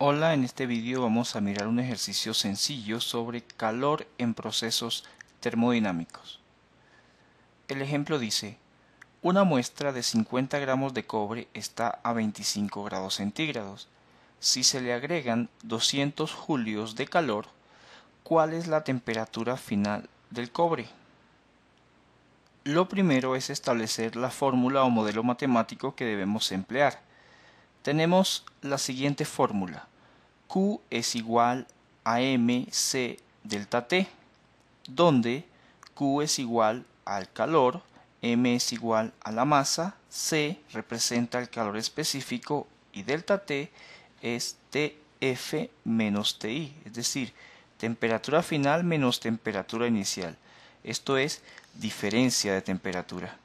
Hola, en este vídeo vamos a mirar un ejercicio sencillo sobre calor en procesos termodinámicos. El ejemplo dice, una muestra de 50 gramos de cobre está a 25 grados centígrados. Si se le agregan 200 julios de calor, ¿cuál es la temperatura final del cobre? Lo primero es establecer la fórmula o modelo matemático que debemos emplear tenemos la siguiente fórmula. Q es igual a MC delta T, donde Q es igual al calor, M es igual a la masa, C representa el calor específico y delta T es TF menos TI, es decir, temperatura final menos temperatura inicial. Esto es diferencia de temperatura.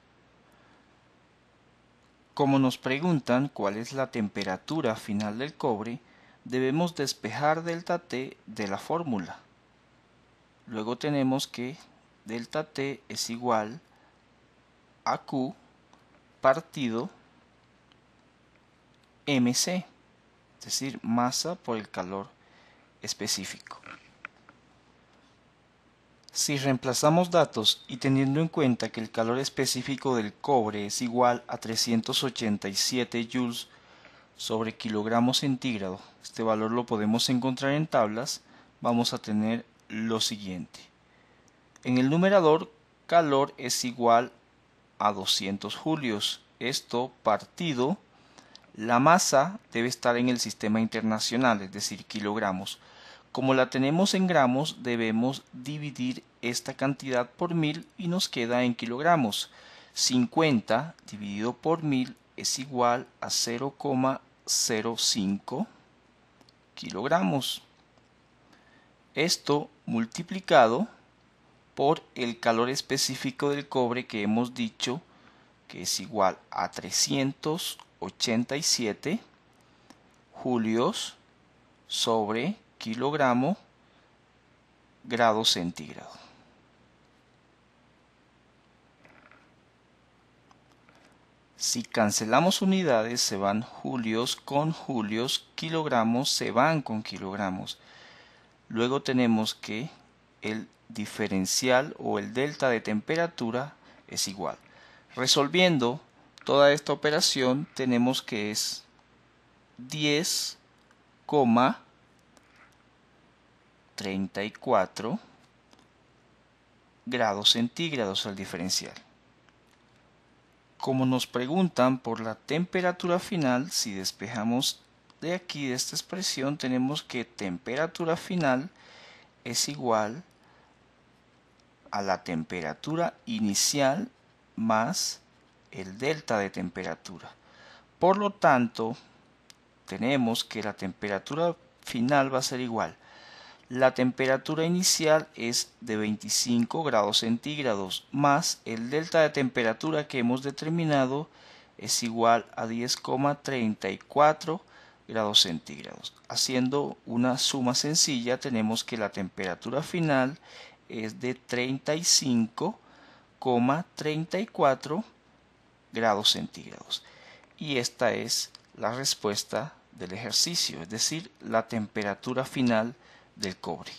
Como nos preguntan cuál es la temperatura final del cobre, debemos despejar delta T de la fórmula. Luego tenemos que delta T es igual a Q partido MC, es decir, masa por el calor específico. Si reemplazamos datos y teniendo en cuenta que el calor específico del cobre es igual a 387 joules sobre kilogramos centígrado, este valor lo podemos encontrar en tablas, vamos a tener lo siguiente. En el numerador, calor es igual a 200 julios, esto partido, la masa debe estar en el sistema internacional, es decir, kilogramos, como la tenemos en gramos, debemos dividir esta cantidad por 1000 y nos queda en kilogramos. 50 dividido por 1000 es igual a 0,05 kilogramos. Esto multiplicado por el calor específico del cobre que hemos dicho que es igual a 387 julios sobre kilogramo grado centígrado. Si cancelamos unidades se van julios con julios, kilogramos se van con kilogramos. Luego tenemos que el diferencial o el delta de temperatura es igual. Resolviendo toda esta operación tenemos que es 10, 34 grados centígrados al diferencial. Como nos preguntan por la temperatura final, si despejamos de aquí de esta expresión, tenemos que temperatura final es igual a la temperatura inicial más el delta de temperatura. Por lo tanto, tenemos que la temperatura final va a ser igual la temperatura inicial es de 25 grados centígrados más el delta de temperatura que hemos determinado es igual a 10,34 grados centígrados. Haciendo una suma sencilla tenemos que la temperatura final es de 35,34 grados centígrados. Y esta es la respuesta del ejercicio, es decir, la temperatura final del cobre.